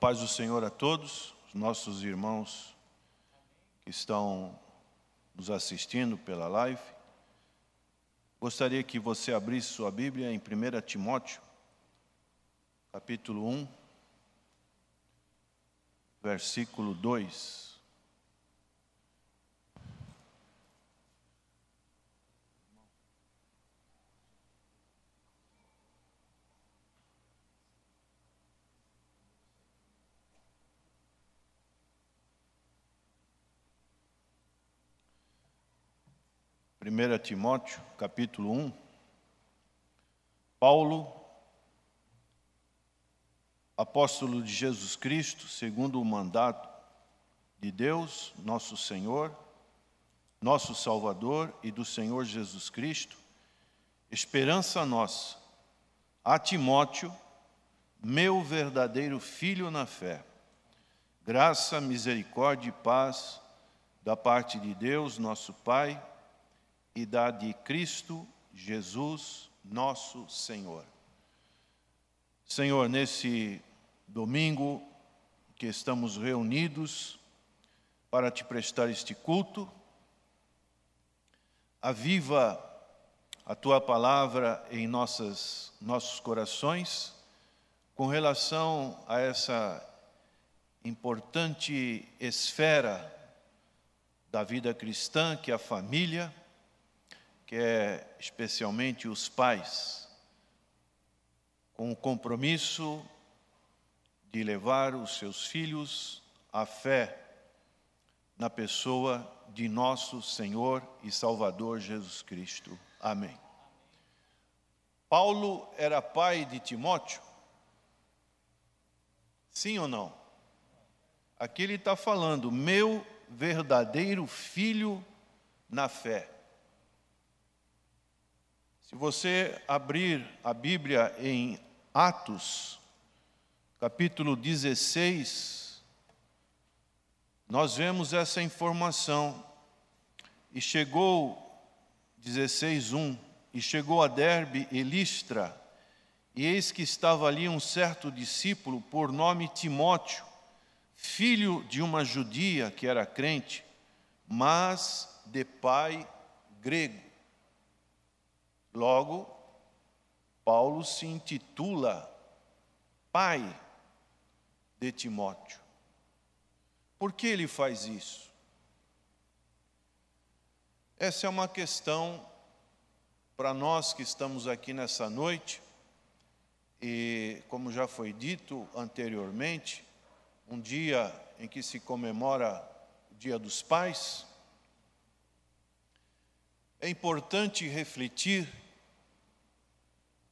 paz do Senhor a todos, nossos irmãos que estão nos assistindo pela live. Gostaria que você abrisse sua Bíblia em 1 Timóteo, capítulo 1, versículo 2. 1 Timóteo, capítulo 1, Paulo, apóstolo de Jesus Cristo, segundo o mandato de Deus, nosso Senhor, nosso Salvador e do Senhor Jesus Cristo, esperança nossa, a Timóteo, meu verdadeiro filho na fé, graça, misericórdia e paz da parte de Deus, nosso Pai e da de Cristo Jesus, nosso Senhor. Senhor, nesse domingo que estamos reunidos para te prestar este culto, aviva a tua palavra em nossas, nossos corações com relação a essa importante esfera da vida cristã, que é a família quer é especialmente os pais, com o compromisso de levar os seus filhos à fé na pessoa de nosso Senhor e Salvador Jesus Cristo. Amém. Paulo era pai de Timóteo? Sim ou não? Aqui ele está falando, meu verdadeiro filho na fé. Se você abrir a Bíblia em Atos, capítulo 16, nós vemos essa informação. E chegou 16:1 e chegou a Derbe e Listra, e eis que estava ali um certo discípulo por nome Timóteo, filho de uma judia que era crente, mas de pai grego. Logo, Paulo se intitula pai de Timóteo. Por que ele faz isso? Essa é uma questão para nós que estamos aqui nessa noite, e como já foi dito anteriormente, um dia em que se comemora o Dia dos Pais, é importante refletir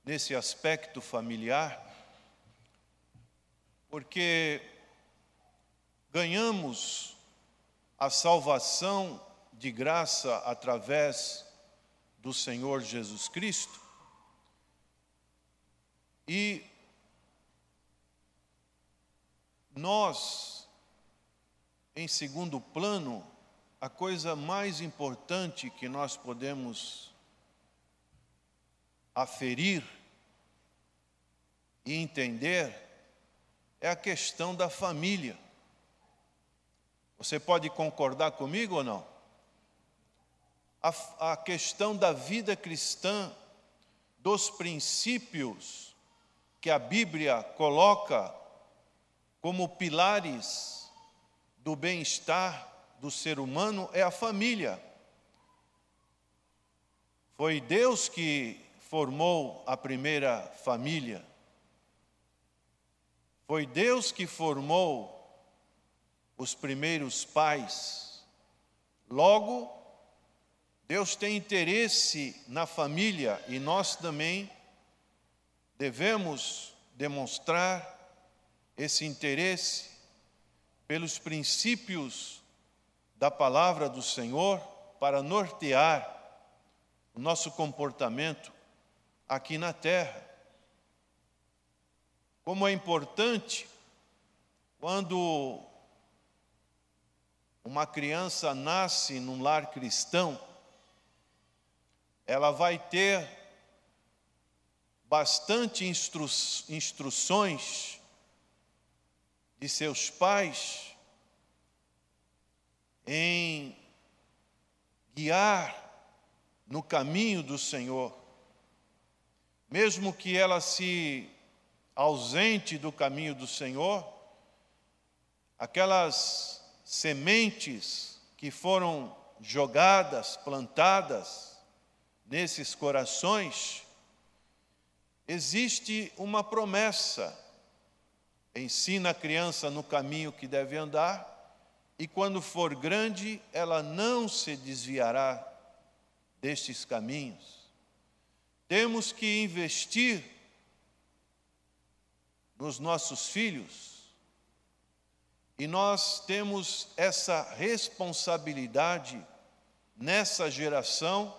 nesse aspecto familiar, porque ganhamos a salvação de graça através do Senhor Jesus Cristo. E nós, em segundo plano, a coisa mais importante que nós podemos aferir e entender é a questão da família. Você pode concordar comigo ou não? A, a questão da vida cristã, dos princípios que a Bíblia coloca como pilares do bem-estar do ser humano é a família. Foi Deus que formou a primeira família. Foi Deus que formou os primeiros pais. Logo, Deus tem interesse na família e nós também devemos demonstrar esse interesse pelos princípios da palavra do Senhor para nortear o nosso comportamento aqui na terra como é importante quando uma criança nasce num lar cristão, ela vai ter bastante instru instruções de seus pais em guiar no caminho do Senhor. Mesmo que ela se ausente do caminho do Senhor, aquelas sementes que foram jogadas, plantadas nesses corações, existe uma promessa. Ensina a criança no caminho que deve andar, e quando for grande, ela não se desviará destes caminhos. Temos que investir nos nossos filhos, e nós temos essa responsabilidade nessa geração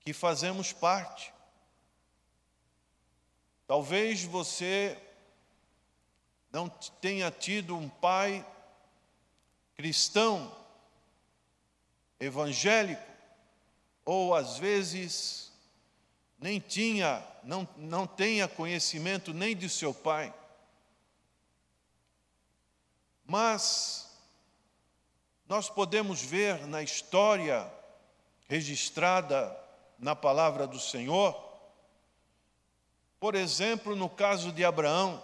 que fazemos parte. Talvez você não tenha tido um pai cristão, evangélico, ou às vezes nem tinha, não, não tenha conhecimento nem de seu pai. Mas nós podemos ver na história registrada na palavra do Senhor, por exemplo, no caso de Abraão,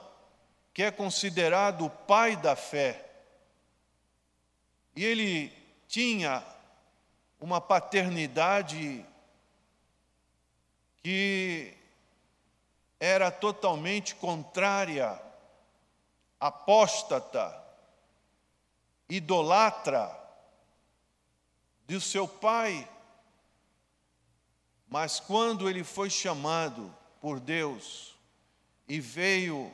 que é considerado o pai da fé, e ele tinha uma paternidade que era totalmente contrária, apóstata, idolatra do seu pai. Mas quando ele foi chamado por Deus e veio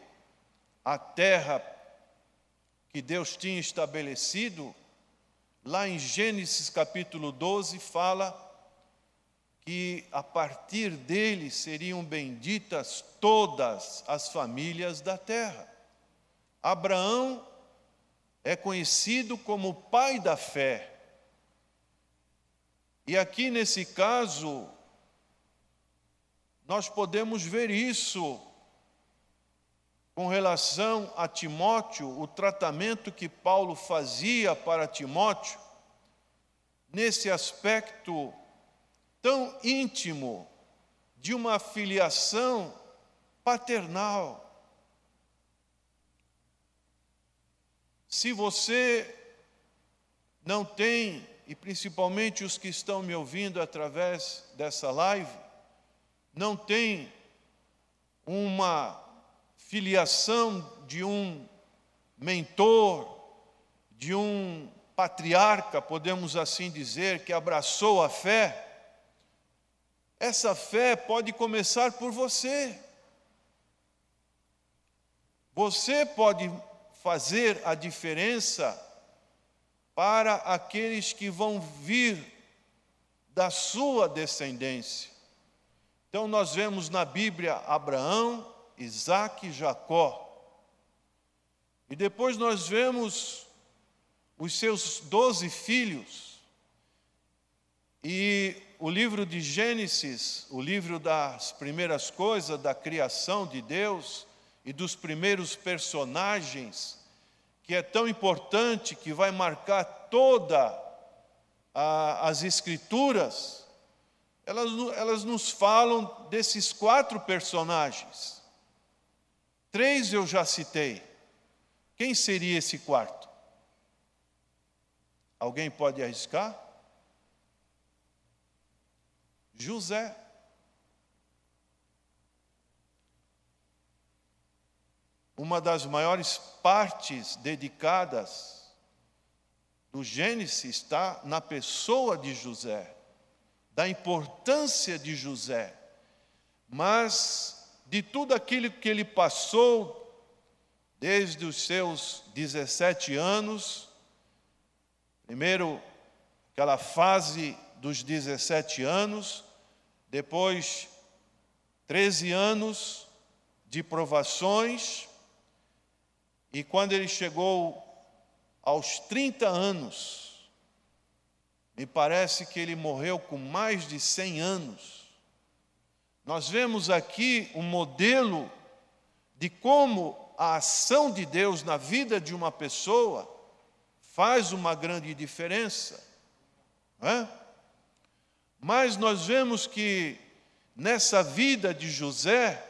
à terra que Deus tinha estabelecido, lá em Gênesis capítulo 12, fala que a partir dele seriam benditas todas as famílias da terra. Abraão é conhecido como o pai da fé. E aqui nesse caso, nós podemos ver isso com relação a Timóteo, o tratamento que Paulo fazia para Timóteo, nesse aspecto tão íntimo de uma filiação paternal. Se você não tem, e principalmente os que estão me ouvindo através dessa live, não tem uma filiação de um mentor, de um patriarca, podemos assim dizer, que abraçou a fé, essa fé pode começar por você. Você pode fazer a diferença para aqueles que vão vir da sua descendência. Então, nós vemos na Bíblia Abraão, Isaac e Jacó. E depois nós vemos os seus doze filhos. E o livro de Gênesis, o livro das primeiras coisas, da criação de Deus e dos primeiros personagens, que é tão importante, que vai marcar toda a, as Escrituras, elas, elas nos falam desses quatro personagens. Três eu já citei. Quem seria esse quarto? Alguém pode arriscar? José. Uma das maiores partes dedicadas do Gênesis está na pessoa de José, da importância de José, mas de tudo aquilo que ele passou desde os seus 17 anos, primeiro aquela fase dos 17 anos, depois 13 anos de provações, e quando ele chegou aos 30 anos, me parece que ele morreu com mais de 100 anos. Nós vemos aqui um modelo de como a ação de Deus na vida de uma pessoa faz uma grande diferença. Não é? Mas nós vemos que nessa vida de José,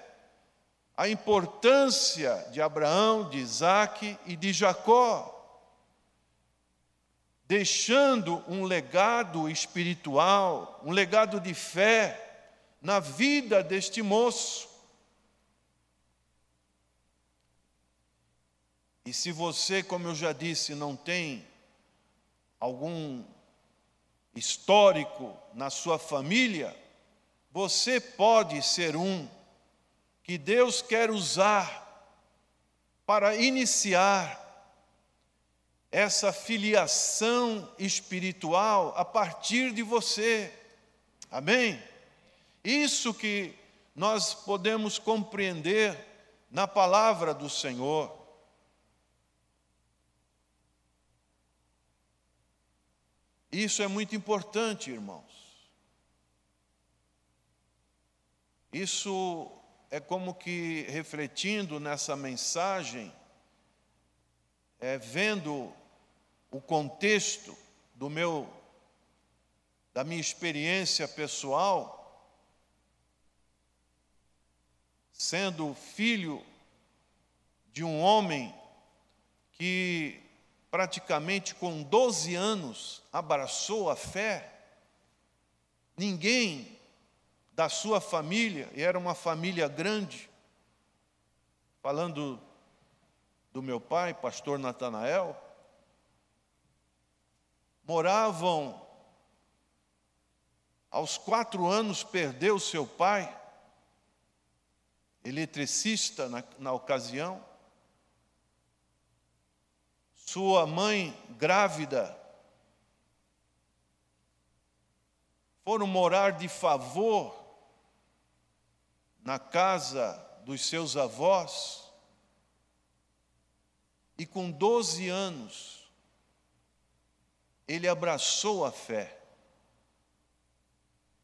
a importância de Abraão, de Isaac e de Jacó, deixando um legado espiritual, um legado de fé na vida deste moço. E se você, como eu já disse, não tem algum histórico na sua família, você pode ser um que Deus quer usar para iniciar essa filiação espiritual a partir de você. Amém? Isso que nós podemos compreender na palavra do Senhor. Isso é muito importante, irmãos. Isso é como que refletindo nessa mensagem, é, vendo o contexto do meu da minha experiência pessoal, sendo filho de um homem que praticamente com 12 anos, abraçou a fé. Ninguém da sua família, e era uma família grande, falando do meu pai, pastor Natanael, moravam. Aos quatro anos perdeu seu pai, eletricista na, na ocasião, sua mãe grávida, foram morar de favor na casa dos seus avós, e com 12 anos, ele abraçou a fé.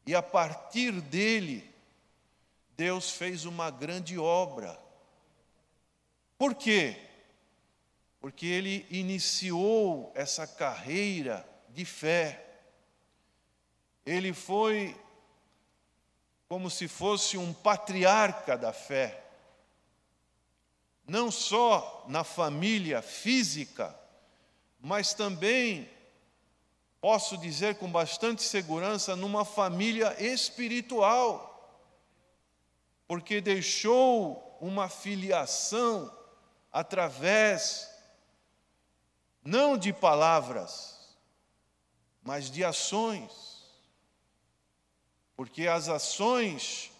E a partir dele, Deus fez uma grande obra. Por quê? porque ele iniciou essa carreira de fé. Ele foi como se fosse um patriarca da fé, não só na família física, mas também, posso dizer com bastante segurança, numa família espiritual, porque deixou uma filiação através não de palavras, mas de ações. Porque as ações,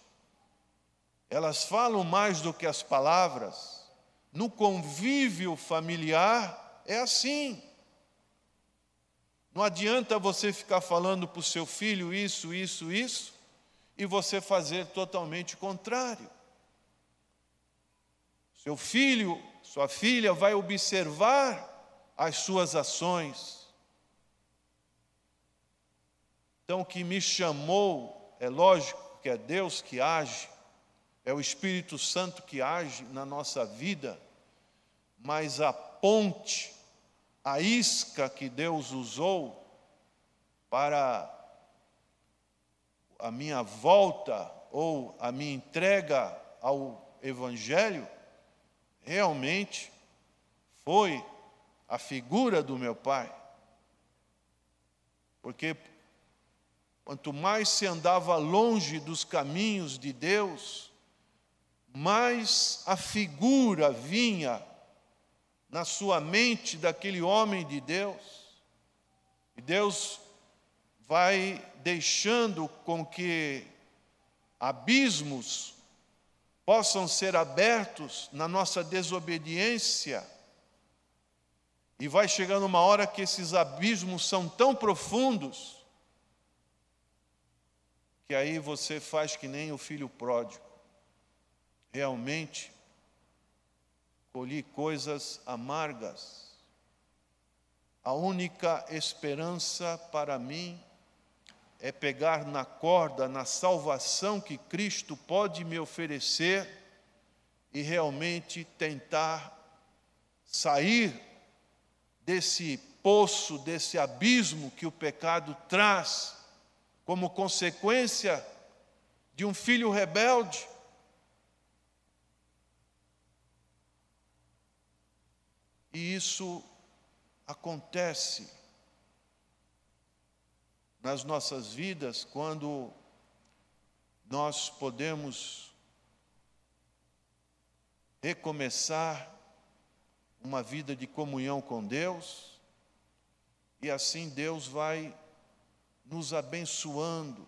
elas falam mais do que as palavras. No convívio familiar é assim. Não adianta você ficar falando para o seu filho isso, isso, isso, e você fazer totalmente o contrário. Seu filho, sua filha vai observar as suas ações. Então, o que me chamou, é lógico que é Deus que age, é o Espírito Santo que age na nossa vida, mas a ponte, a isca que Deus usou para a minha volta ou a minha entrega ao Evangelho, realmente foi a figura do meu pai. Porque quanto mais se andava longe dos caminhos de Deus, mais a figura vinha na sua mente daquele homem de Deus. E Deus vai deixando com que abismos possam ser abertos na nossa desobediência e vai chegando uma hora que esses abismos são tão profundos que aí você faz que nem o filho pródigo. Realmente colhi coisas amargas. A única esperança para mim é pegar na corda, na salvação que Cristo pode me oferecer e realmente tentar sair desse poço, desse abismo que o pecado traz como consequência de um filho rebelde. E isso acontece nas nossas vidas quando nós podemos recomeçar uma vida de comunhão com Deus, e assim Deus vai nos abençoando.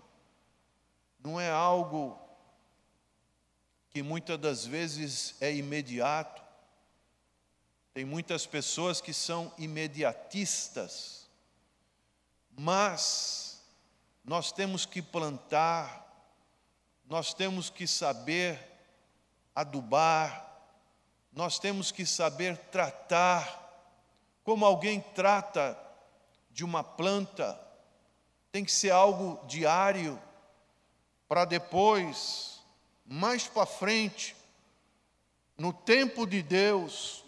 Não é algo que muitas das vezes é imediato. Tem muitas pessoas que são imediatistas, mas nós temos que plantar, nós temos que saber adubar, nós temos que saber tratar, como alguém trata de uma planta, tem que ser algo diário, para depois, mais para frente, no tempo de Deus,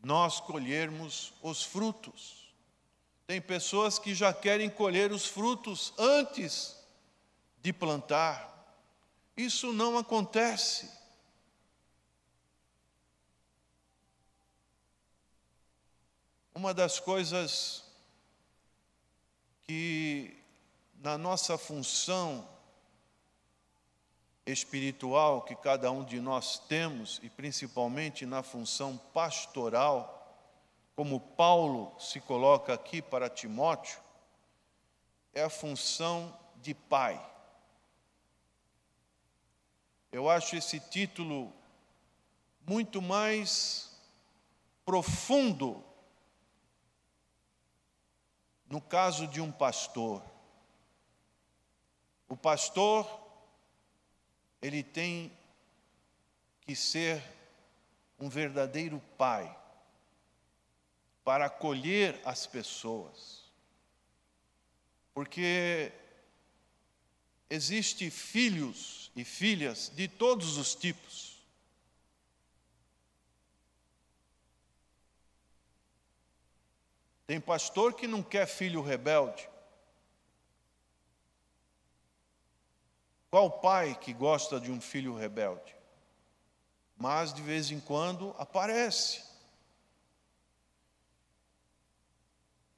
nós colhermos os frutos. Tem pessoas que já querem colher os frutos antes de plantar. Isso não acontece. Uma das coisas que na nossa função espiritual que cada um de nós temos, e principalmente na função pastoral, como Paulo se coloca aqui para Timóteo, é a função de pai. Eu acho esse título muito mais profundo no caso de um pastor, o pastor, ele tem que ser um verdadeiro pai para acolher as pessoas, porque existe filhos e filhas de todos os tipos. Tem pastor que não quer filho rebelde. Qual pai que gosta de um filho rebelde? Mas de vez em quando aparece.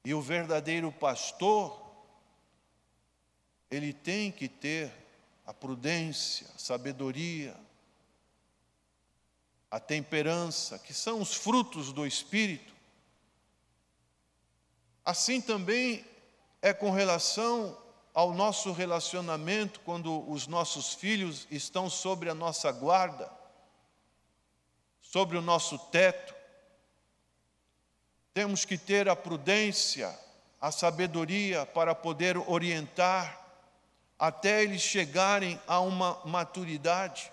E o verdadeiro pastor, ele tem que ter a prudência, a sabedoria, a temperança, que são os frutos do Espírito Assim também é com relação ao nosso relacionamento quando os nossos filhos estão sobre a nossa guarda, sobre o nosso teto. Temos que ter a prudência, a sabedoria para poder orientar até eles chegarem a uma maturidade.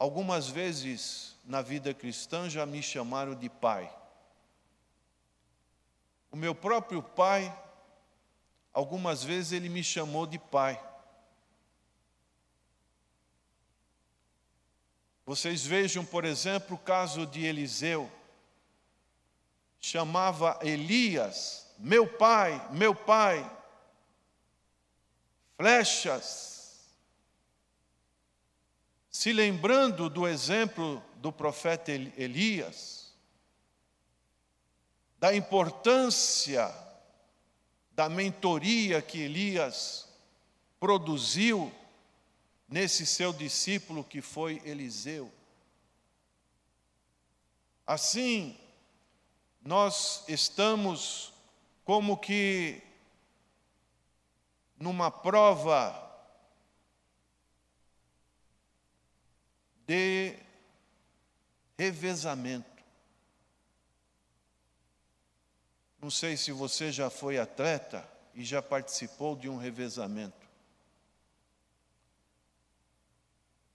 Algumas vezes na vida cristã já me chamaram de pai. O meu próprio pai, algumas vezes ele me chamou de pai. Vocês vejam, por exemplo, o caso de Eliseu. Chamava Elias, meu pai, meu pai. Flechas, se lembrando do exemplo do profeta Elias, da importância da mentoria que Elias produziu nesse seu discípulo que foi Eliseu. Assim, nós estamos como que numa prova de revezamento. Não sei se você já foi atleta e já participou de um revezamento.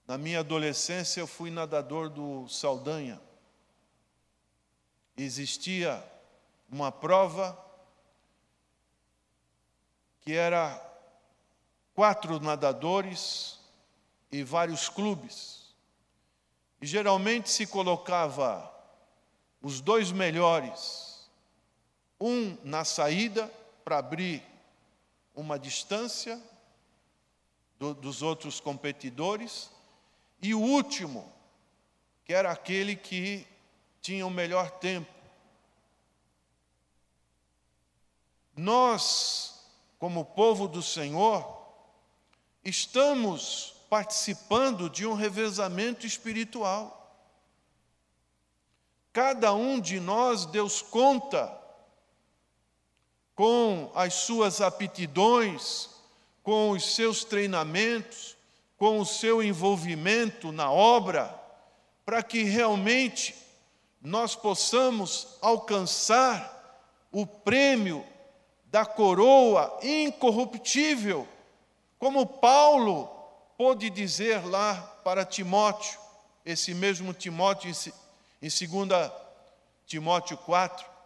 Na minha adolescência, eu fui nadador do Saldanha. Existia uma prova que era quatro nadadores e vários clubes. E geralmente se colocava os dois melhores, um na saída para abrir uma distância do, dos outros competidores, e o último, que era aquele que tinha o melhor tempo. Nós, como povo do Senhor, estamos participando de um revezamento espiritual. Cada um de nós, Deus conta com as suas aptidões, com os seus treinamentos, com o seu envolvimento na obra, para que realmente nós possamos alcançar o prêmio da coroa incorruptível, como Paulo pôde dizer lá para Timóteo, esse mesmo Timóteo, em 2 Timóteo 4,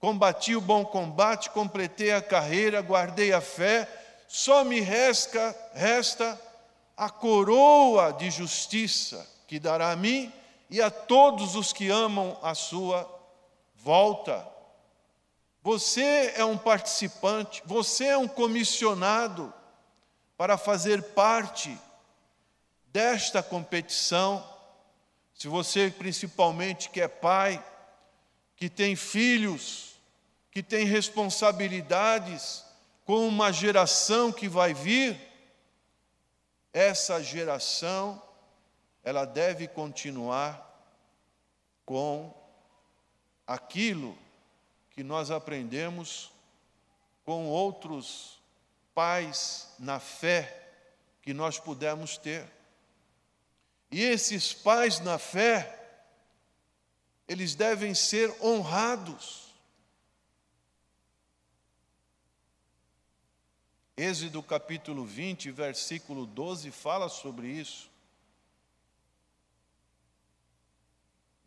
Combati o bom combate, completei a carreira, guardei a fé, só me resta, resta a coroa de justiça que dará a mim e a todos os que amam a sua volta. Você é um participante, você é um comissionado para fazer parte desta competição, se você principalmente que é pai, que tem filhos, que tem responsabilidades com uma geração que vai vir, essa geração ela deve continuar com aquilo que nós aprendemos com outros pais na fé que nós pudemos ter. E esses pais na fé, eles devem ser honrados. Êxodo capítulo 20, versículo 12 fala sobre isso.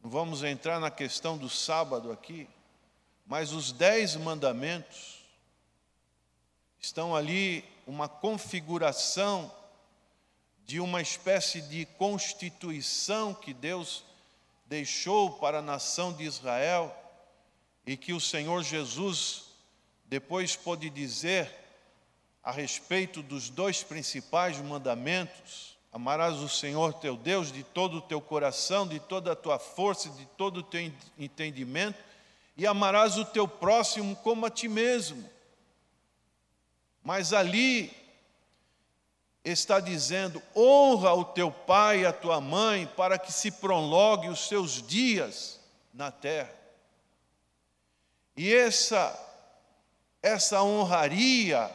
Não vamos entrar na questão do sábado aqui, mas os dez mandamentos estão ali uma configuração de uma espécie de constituição que Deus deixou para a nação de Israel e que o Senhor Jesus depois pôde dizer a respeito dos dois principais mandamentos: amarás o Senhor teu Deus de todo o teu coração, de toda a tua força, de todo o teu entendimento, e amarás o teu próximo como a ti mesmo. Mas ali está dizendo: honra o teu pai e a tua mãe, para que se prolongue os seus dias na terra. E essa, essa honraria,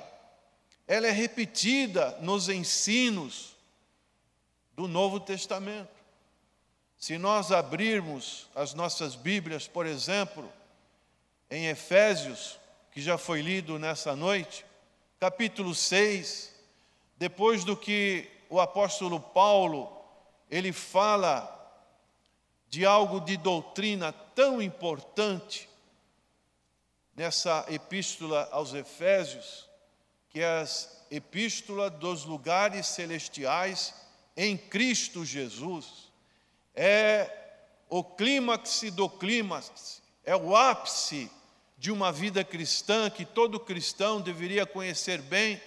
ela é repetida nos ensinos do Novo Testamento. Se nós abrirmos as nossas Bíblias, por exemplo, em Efésios, que já foi lido nessa noite, capítulo 6, depois do que o apóstolo Paulo ele fala de algo de doutrina tão importante nessa epístola aos Efésios, que é a epístola dos lugares celestiais em Cristo Jesus. É o clímax do clímax, é o ápice de uma vida cristã que todo cristão deveria conhecer bem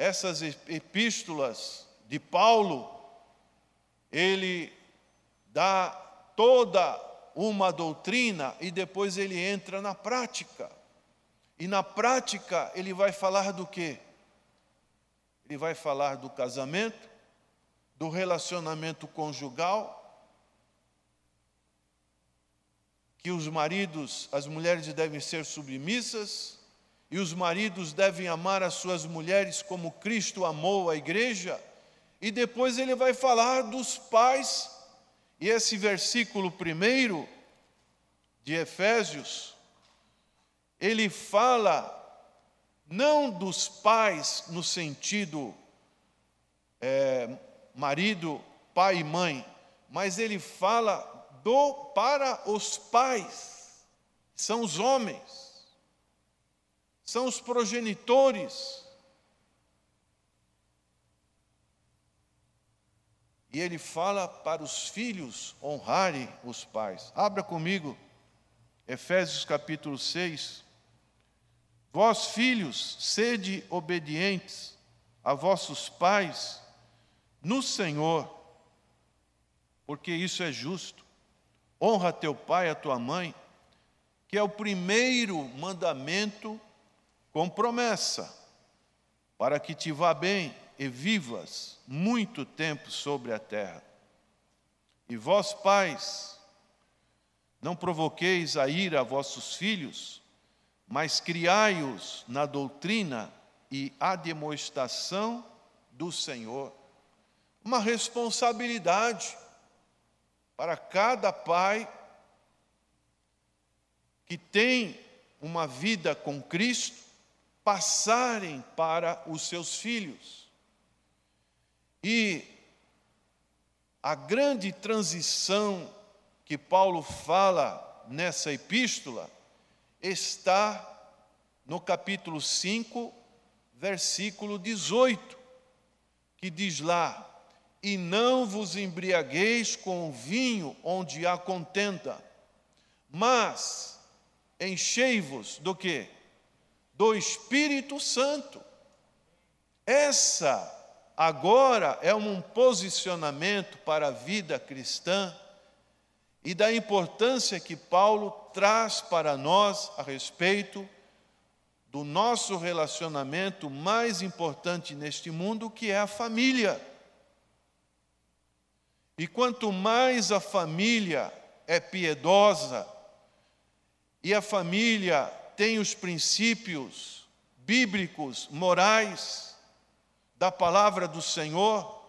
essas epístolas de Paulo, ele dá toda uma doutrina e depois ele entra na prática. E na prática ele vai falar do quê? Ele vai falar do casamento, do relacionamento conjugal, que os maridos, as mulheres devem ser submissas, e os maridos devem amar as suas mulheres como Cristo amou a igreja. E depois ele vai falar dos pais. E esse versículo primeiro de Efésios, ele fala não dos pais no sentido é, marido, pai e mãe, mas ele fala do para os pais, são os homens são os progenitores. E ele fala para os filhos honrarem os pais. Abra comigo, Efésios capítulo 6. Vós, filhos, sede obedientes a vossos pais no Senhor, porque isso é justo. Honra teu pai e a tua mãe, que é o primeiro mandamento com promessa, para que te vá bem e vivas muito tempo sobre a terra. E vós, pais, não provoqueis a ira a vossos filhos, mas criai-os na doutrina e admoestação do Senhor. Uma responsabilidade para cada pai que tem uma vida com Cristo, passarem para os seus filhos. E a grande transição que Paulo fala nessa epístola está no capítulo 5, versículo 18, que diz lá: E não vos embriagueis com o vinho onde há contenta mas enchei-vos do que? do Espírito Santo. Essa agora é um posicionamento para a vida cristã e da importância que Paulo traz para nós a respeito do nosso relacionamento mais importante neste mundo, que é a família. E quanto mais a família é piedosa e a família tem os princípios bíblicos, morais, da palavra do Senhor,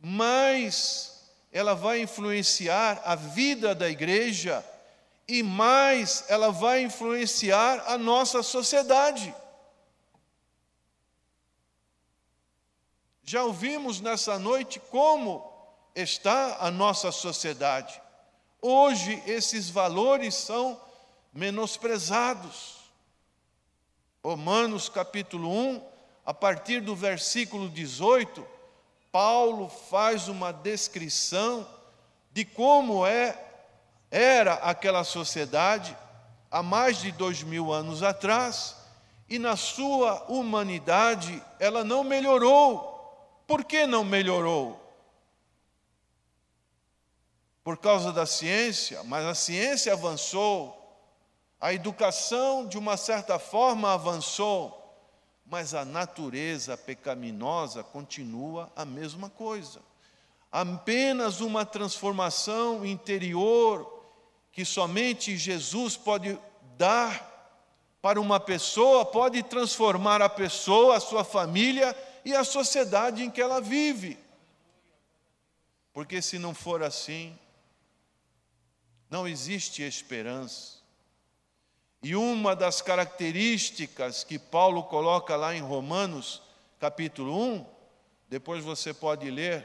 mais ela vai influenciar a vida da igreja e mais ela vai influenciar a nossa sociedade. Já ouvimos nessa noite como está a nossa sociedade. Hoje, esses valores são menosprezados. Romanos capítulo 1, a partir do versículo 18, Paulo faz uma descrição de como é, era aquela sociedade há mais de dois mil anos atrás, e na sua humanidade ela não melhorou. Por que não melhorou? Por causa da ciência, mas a ciência avançou, a educação, de uma certa forma, avançou, mas a natureza pecaminosa continua a mesma coisa. Apenas uma transformação interior que somente Jesus pode dar para uma pessoa, pode transformar a pessoa, a sua família e a sociedade em que ela vive. Porque se não for assim, não existe esperança. E uma das características que Paulo coloca lá em Romanos, capítulo 1, depois você pode ler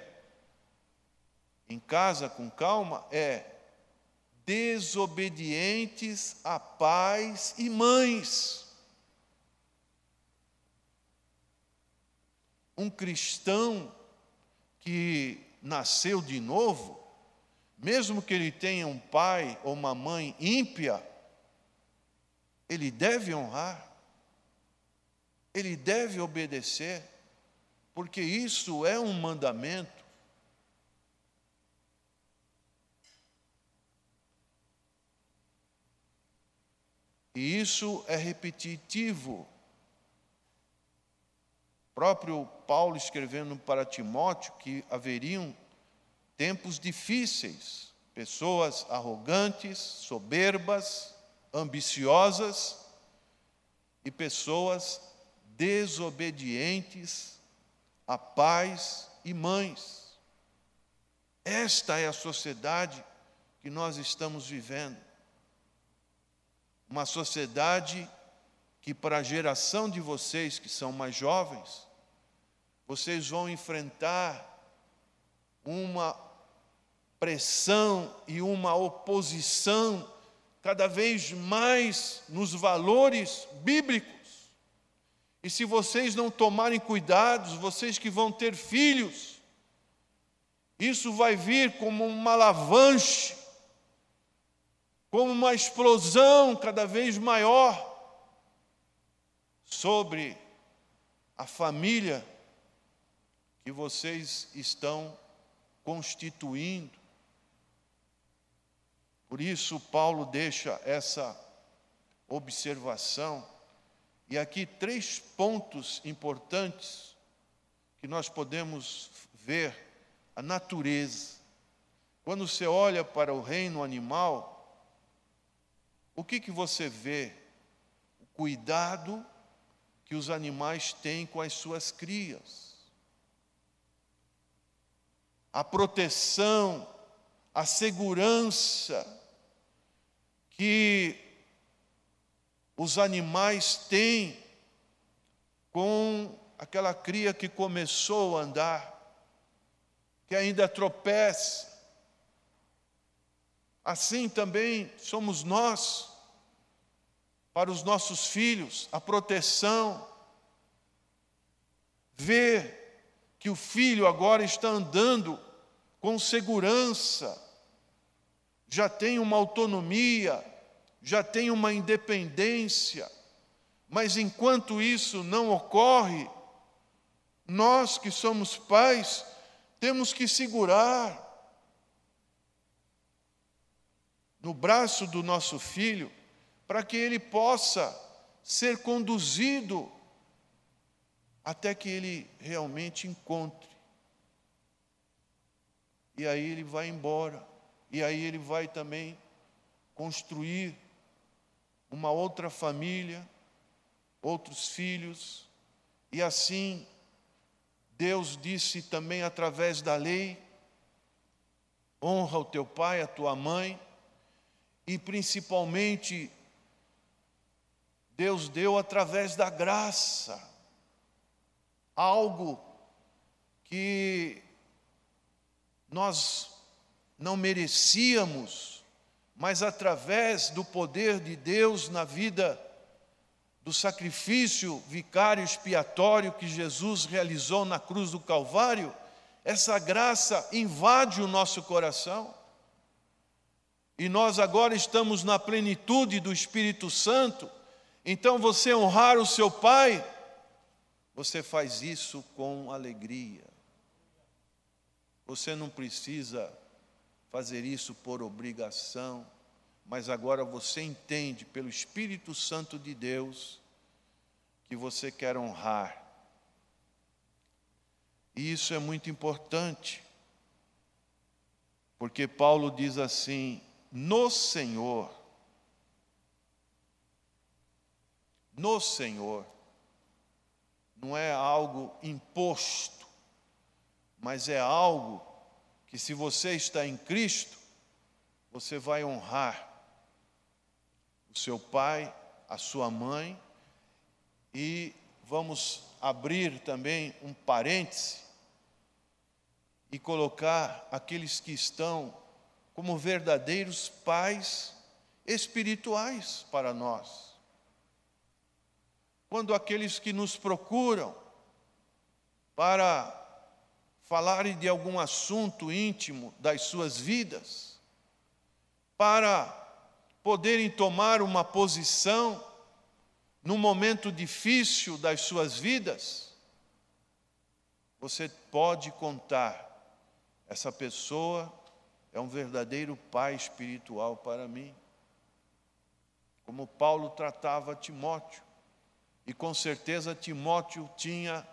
em casa com calma, é desobedientes a pais e mães. Um cristão que nasceu de novo, mesmo que ele tenha um pai ou uma mãe ímpia, ele deve honrar, ele deve obedecer, porque isso é um mandamento. E isso é repetitivo. O próprio Paulo escrevendo para Timóteo que haveriam tempos difíceis, pessoas arrogantes, soberbas, ambiciosas e pessoas desobedientes a pais e mães. Esta é a sociedade que nós estamos vivendo. Uma sociedade que, para a geração de vocês que são mais jovens, vocês vão enfrentar uma pressão e uma oposição cada vez mais nos valores bíblicos. E se vocês não tomarem cuidados, vocês que vão ter filhos, isso vai vir como uma alavanche, como uma explosão cada vez maior sobre a família que vocês estão constituindo. Por isso, Paulo deixa essa observação, e aqui três pontos importantes que nós podemos ver: a natureza. Quando você olha para o reino animal, o que, que você vê? O cuidado que os animais têm com as suas crias, a proteção a segurança que os animais têm com aquela cria que começou a andar, que ainda tropeça. Assim também somos nós para os nossos filhos, a proteção, ver que o filho agora está andando com segurança, já tem uma autonomia, já tem uma independência, mas enquanto isso não ocorre, nós que somos pais temos que segurar no braço do nosso filho para que ele possa ser conduzido até que ele realmente encontre. E aí ele vai embora. E aí ele vai também construir uma outra família, outros filhos, e assim Deus disse também através da lei: honra o teu pai, a tua mãe, e principalmente Deus deu através da graça algo que nós não merecíamos, mas através do poder de Deus na vida, do sacrifício vicário expiatório que Jesus realizou na cruz do Calvário, essa graça invade o nosso coração. E nós agora estamos na plenitude do Espírito Santo. Então, você honrar o seu Pai, você faz isso com alegria. Você não precisa fazer isso por obrigação, mas agora você entende pelo Espírito Santo de Deus que você quer honrar. E isso é muito importante, porque Paulo diz assim: no Senhor, no Senhor, não é algo imposto, mas é algo que se você está em Cristo, você vai honrar o seu pai, a sua mãe, e vamos abrir também um parêntese e colocar aqueles que estão como verdadeiros pais espirituais para nós. Quando aqueles que nos procuram para falarem de algum assunto íntimo das suas vidas, para poderem tomar uma posição num momento difícil das suas vidas, você pode contar. Essa pessoa é um verdadeiro pai espiritual para mim. Como Paulo tratava Timóteo, e com certeza Timóteo tinha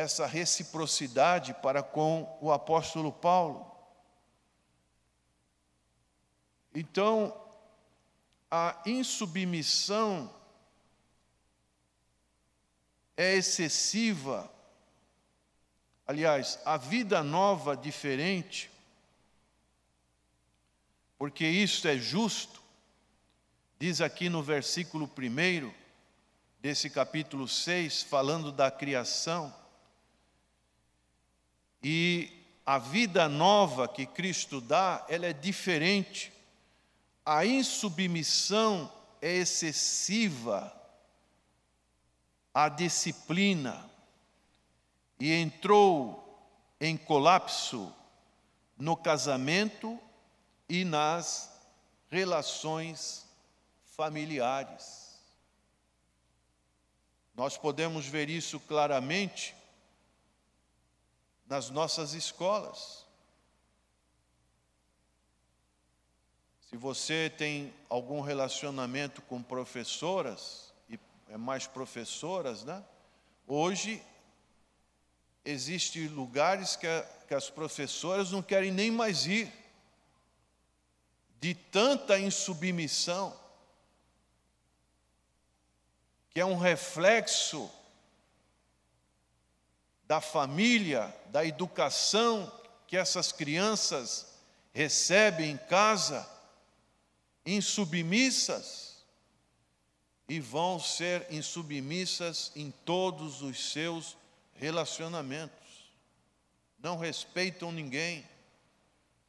essa reciprocidade para com o apóstolo Paulo. Então, a insubmissão é excessiva. Aliás, a vida nova diferente, porque isso é justo, diz aqui no versículo 1 desse capítulo 6, falando da criação e a vida nova que Cristo dá, ela é diferente. A insubmissão é excessiva à disciplina e entrou em colapso no casamento e nas relações familiares. Nós podemos ver isso claramente nas nossas escolas. Se você tem algum relacionamento com professoras, e é mais professoras, né? Hoje existem lugares que, a, que as professoras não querem nem mais ir, de tanta insubmissão, que é um reflexo da família, da educação que essas crianças recebem em casa, insubmissas, e vão ser insubmissas em todos os seus relacionamentos. Não respeitam ninguém.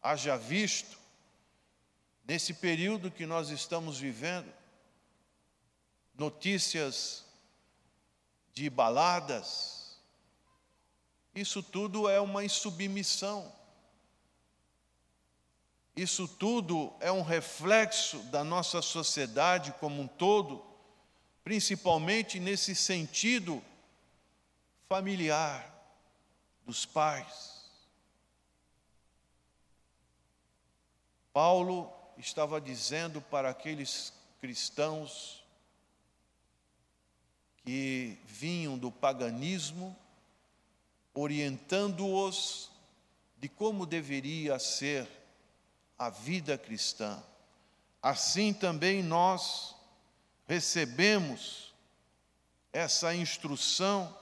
Haja visto, nesse período que nós estamos vivendo, notícias de baladas, isso tudo é uma insubmissão. Isso tudo é um reflexo da nossa sociedade como um todo, principalmente nesse sentido familiar dos pais. Paulo estava dizendo para aqueles cristãos que vinham do paganismo orientando-os de como deveria ser a vida cristã. Assim também nós recebemos essa instrução,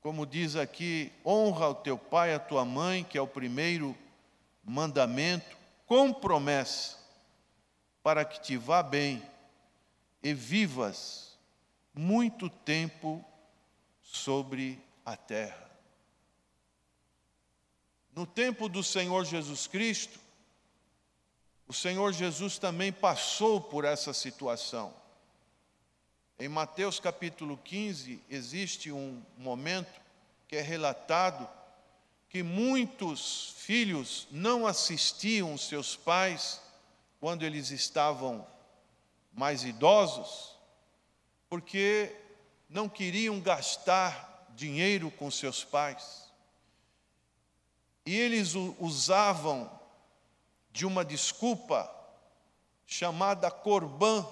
como diz aqui: honra o teu pai e a tua mãe, que é o primeiro mandamento, com promessa, para que te vá bem e vivas muito tempo sobre a terra. No tempo do Senhor Jesus Cristo, o Senhor Jesus também passou por essa situação. Em Mateus capítulo 15, existe um momento que é relatado que muitos filhos não assistiam seus pais quando eles estavam mais idosos, porque não queriam gastar dinheiro com seus pais. E eles usavam de uma desculpa chamada corbã,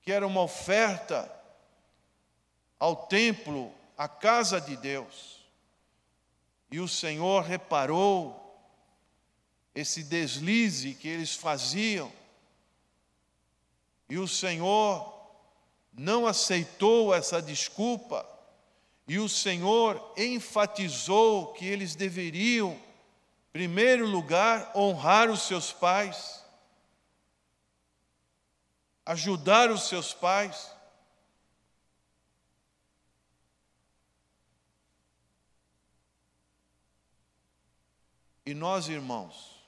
que era uma oferta ao templo, à casa de Deus. E o Senhor reparou esse deslize que eles faziam. E o Senhor não aceitou essa desculpa e o Senhor enfatizou que eles deveriam, em primeiro lugar, honrar os seus pais, ajudar os seus pais. E nós, irmãos,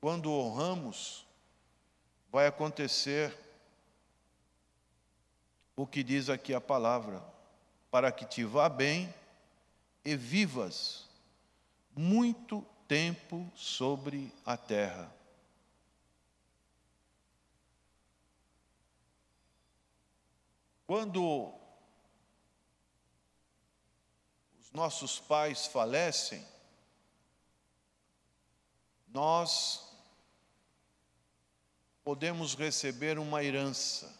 quando honramos, vai acontecer o que diz aqui a palavra, para que te vá bem e vivas muito tempo sobre a terra. Quando os nossos pais falecem, nós podemos receber uma herança.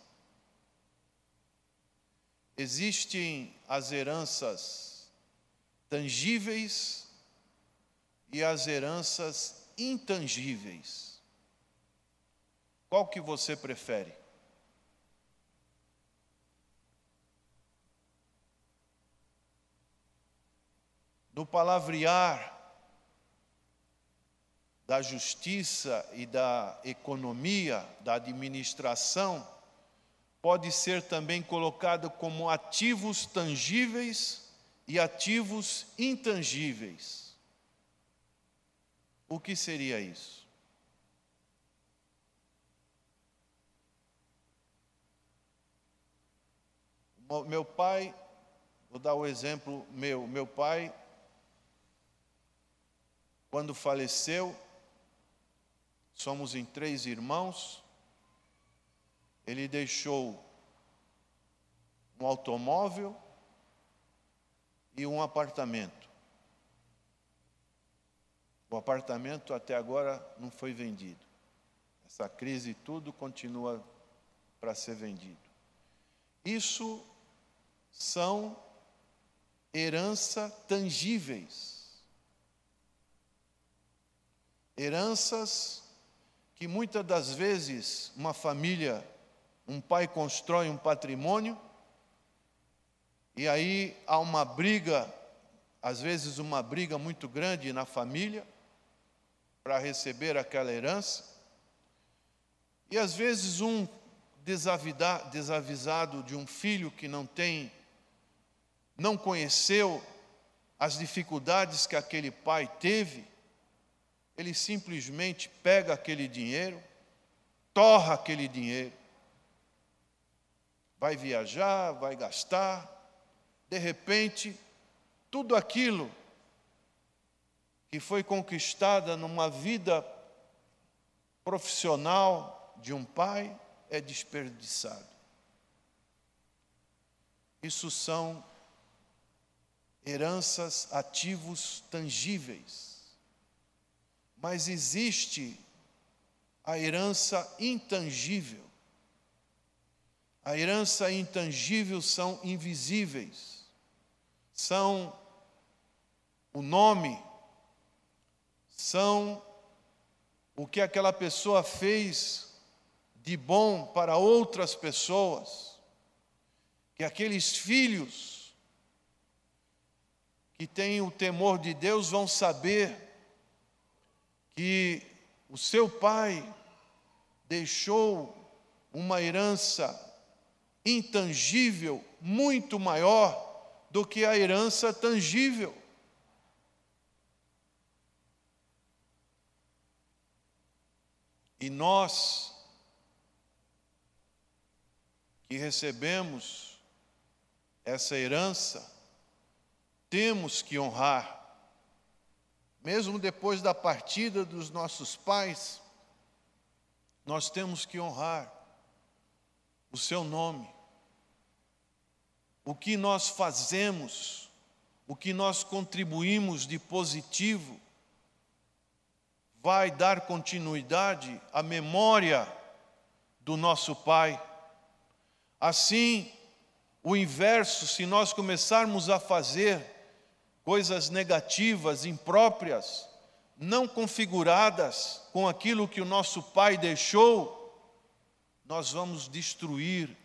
Existem as heranças tangíveis e as heranças intangíveis. Qual que você prefere? No palavrear da justiça e da economia, da administração, pode ser também colocado como ativos tangíveis e ativos intangíveis. O que seria isso? Meu pai, vou dar o um exemplo meu, meu pai, quando faleceu, somos em três irmãos, ele deixou um automóvel e um apartamento. O apartamento até agora não foi vendido. Essa crise tudo continua para ser vendido. Isso são herança tangíveis. Heranças que muitas das vezes uma família um pai constrói um patrimônio e aí há uma briga, às vezes uma briga muito grande na família para receber aquela herança. E às vezes um desavisado de um filho que não tem, não conheceu as dificuldades que aquele pai teve, ele simplesmente pega aquele dinheiro, torra aquele dinheiro vai viajar, vai gastar. De repente, tudo aquilo que foi conquistada numa vida profissional de um pai é desperdiçado. Isso são heranças, ativos tangíveis. Mas existe a herança intangível a herança intangível são invisíveis, são o nome, são o que aquela pessoa fez de bom para outras pessoas, que aqueles filhos que têm o temor de Deus vão saber que o seu pai deixou uma herança intangível muito maior do que a herança tangível. E nós que recebemos essa herança, temos que honrar, mesmo depois da partida dos nossos pais, nós temos que honrar o seu nome, o que nós fazemos, o que nós contribuímos de positivo, vai dar continuidade à memória do nosso Pai. Assim, o inverso, se nós começarmos a fazer coisas negativas, impróprias, não configuradas com aquilo que o nosso Pai deixou, nós vamos destruir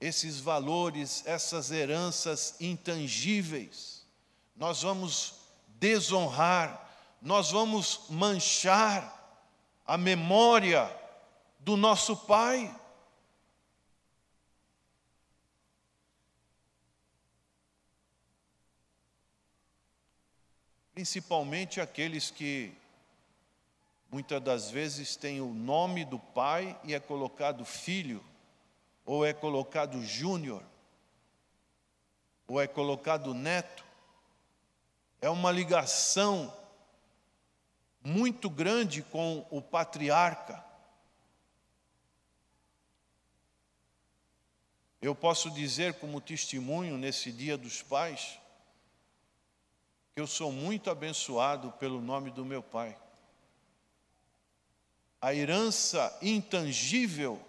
esses valores, essas heranças intangíveis, nós vamos desonrar, nós vamos manchar a memória do nosso Pai. Principalmente aqueles que muitas das vezes tem o nome do pai e é colocado filho, ou é colocado júnior, ou é colocado neto. É uma ligação muito grande com o patriarca. Eu posso dizer, como testemunho nesse Dia dos Pais, que eu sou muito abençoado pelo nome do meu pai a herança intangível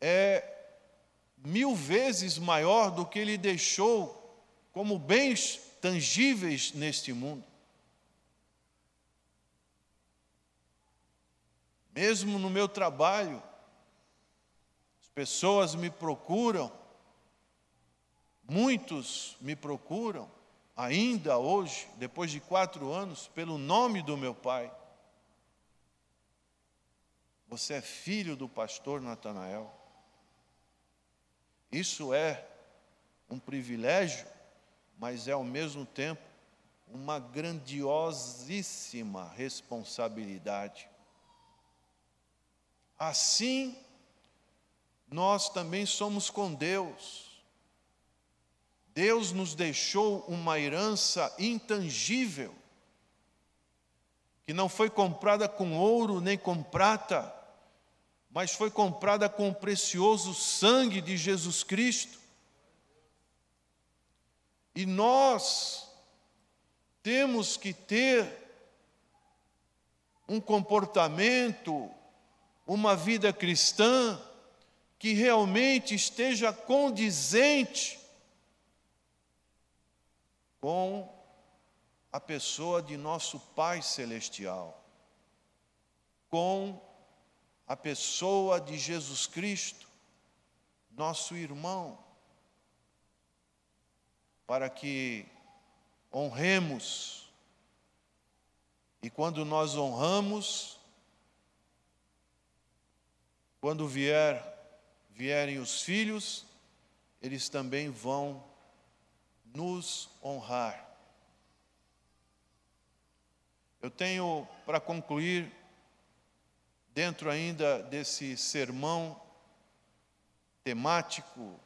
é mil vezes maior do que ele deixou como bens tangíveis neste mundo. Mesmo no meu trabalho, as pessoas me procuram, muitos me procuram, ainda hoje, depois de quatro anos, pelo nome do meu pai. Você é filho do pastor Natanael. Isso é um privilégio, mas é ao mesmo tempo uma grandiosíssima responsabilidade. Assim, nós também somos com Deus. Deus nos deixou uma herança intangível, que não foi comprada com ouro nem com prata, mas foi comprada com o precioso sangue de Jesus Cristo. E nós temos que ter um comportamento, uma vida cristã que realmente esteja condizente com a pessoa de nosso Pai Celestial, com a pessoa de Jesus Cristo, nosso irmão, para que honremos. E quando nós honramos, quando vier, vierem os filhos, eles também vão nos honrar. Eu tenho para concluir dentro ainda desse sermão temático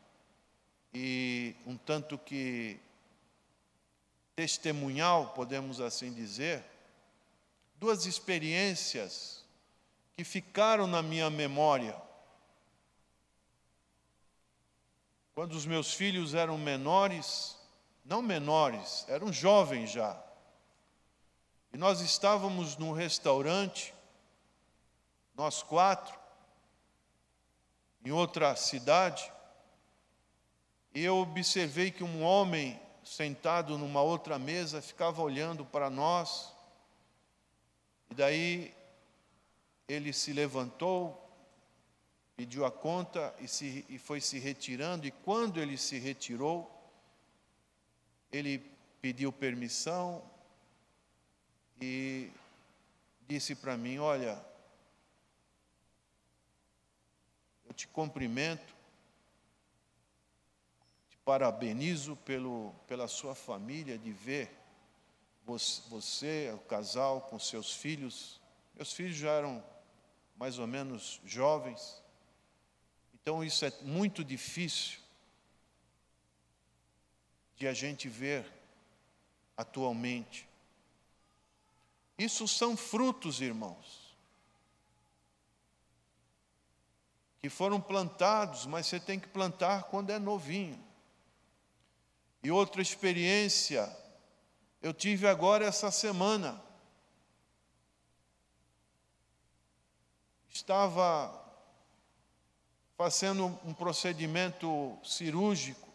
e um tanto que testemunhal, podemos assim dizer, duas experiências que ficaram na minha memória. Quando os meus filhos eram menores, não menores, eram jovens já, e nós estávamos num restaurante nós quatro, em outra cidade, e eu observei que um homem sentado numa outra mesa ficava olhando para nós, e daí ele se levantou, pediu a conta e, se, e foi se retirando, e quando ele se retirou, ele pediu permissão e disse para mim: Olha, eu te cumprimento, te parabenizo pelo, pela sua família de ver você, o casal, com seus filhos. Meus filhos já eram mais ou menos jovens, então isso é muito difícil de a gente ver atualmente. Isso são frutos, irmãos e foram plantados, mas você tem que plantar quando é novinho. E outra experiência eu tive agora essa semana. Estava fazendo um procedimento cirúrgico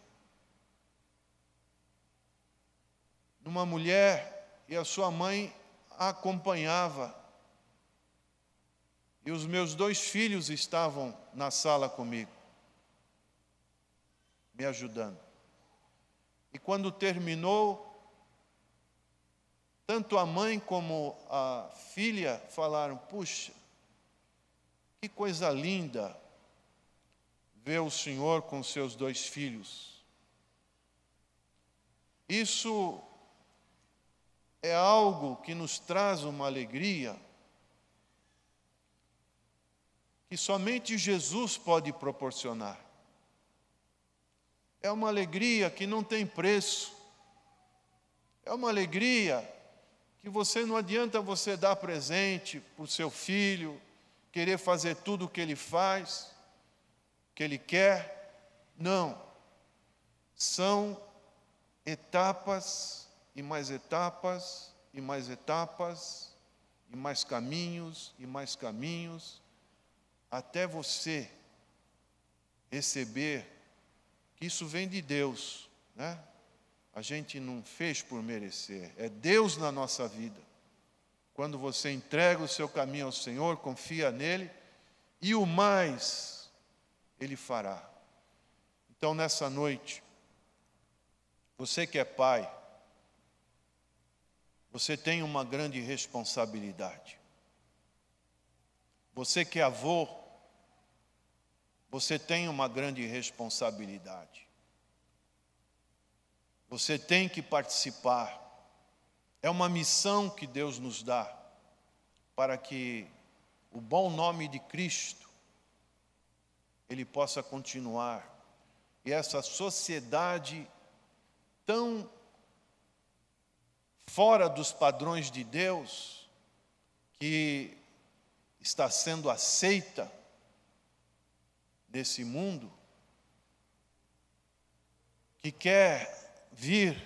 numa mulher e a sua mãe a acompanhava e os meus dois filhos estavam na sala comigo, me ajudando. E quando terminou, tanto a mãe como a filha falaram: Puxa, que coisa linda ver o Senhor com seus dois filhos. Isso é algo que nos traz uma alegria que somente Jesus pode proporcionar. É uma alegria que não tem preço. É uma alegria que você não adianta você dar presente para o seu filho, querer fazer tudo o que ele faz, que ele quer. Não. São etapas e mais etapas e mais etapas e mais caminhos e mais caminhos até você receber, que isso vem de Deus, né? A gente não fez por merecer, é Deus na nossa vida. Quando você entrega o seu caminho ao Senhor, confia nele, e o mais ele fará. Então, nessa noite, você que é pai, você tem uma grande responsabilidade. Você que é avô, você tem uma grande responsabilidade. Você tem que participar. É uma missão que Deus nos dá para que o bom nome de Cristo ele possa continuar e essa sociedade tão fora dos padrões de Deus que está sendo aceita desse mundo que quer vir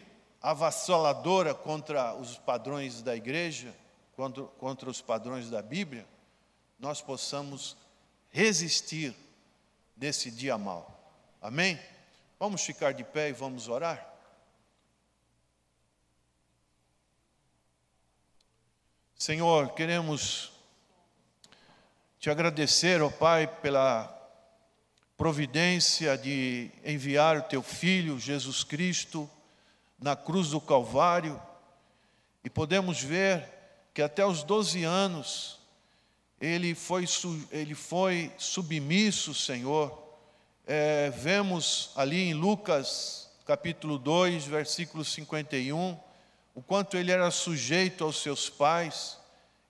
avassaladora contra os padrões da igreja, contra, contra os padrões da Bíblia, nós possamos resistir desse dia mal. Amém? Vamos ficar de pé e vamos orar? Senhor, queremos te agradecer, ó oh Pai, pela providência de enviar o teu filho, Jesus Cristo, na cruz do Calvário, e podemos ver que até os 12 anos ele foi, ele foi submisso, Senhor. É, vemos ali em Lucas capítulo 2, versículo 51, o quanto ele era sujeito aos seus pais,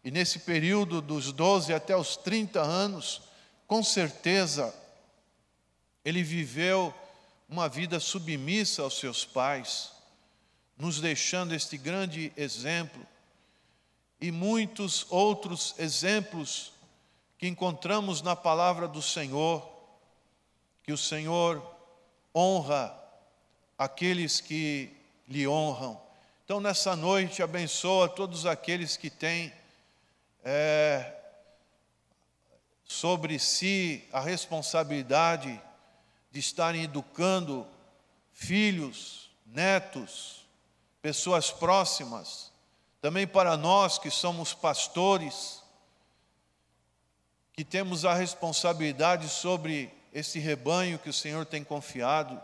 e nesse período dos 12 até os 30 anos, com certeza ele viveu uma vida submissa aos seus pais, nos deixando este grande exemplo e muitos outros exemplos que encontramos na palavra do Senhor, que o Senhor honra aqueles que lhe honram. Então, nessa noite, abençoa todos aqueles que têm é, sobre si a responsabilidade de estarem educando filhos, netos, pessoas próximas, também para nós que somos pastores, que temos a responsabilidade sobre esse rebanho que o Senhor tem confiado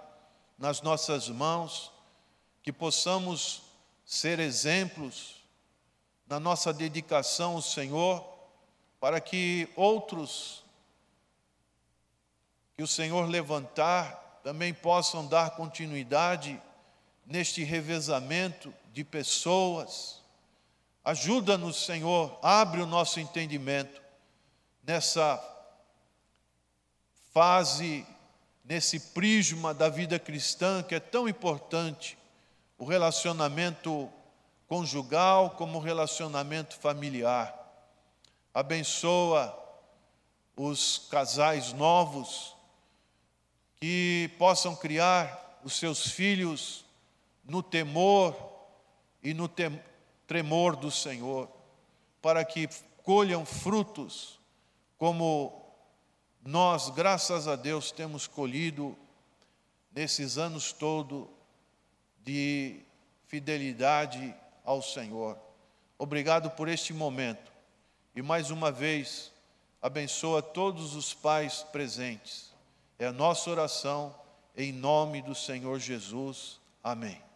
nas nossas mãos, que possamos ser exemplos na nossa dedicação ao Senhor, para que outros que o Senhor levantar também possam dar continuidade neste revezamento de pessoas. Ajuda-nos, Senhor, abre o nosso entendimento nessa fase, nesse prisma da vida cristã que é tão importante, o relacionamento conjugal como relacionamento familiar. Abençoa os casais novos que possam criar os seus filhos no temor e no tremor do Senhor, para que colham frutos como nós, graças a Deus, temos colhido nesses anos todos de fidelidade ao Senhor. Obrigado por este momento. E mais uma vez, abençoa todos os pais presentes é a nossa oração em nome do Senhor Jesus. Amém.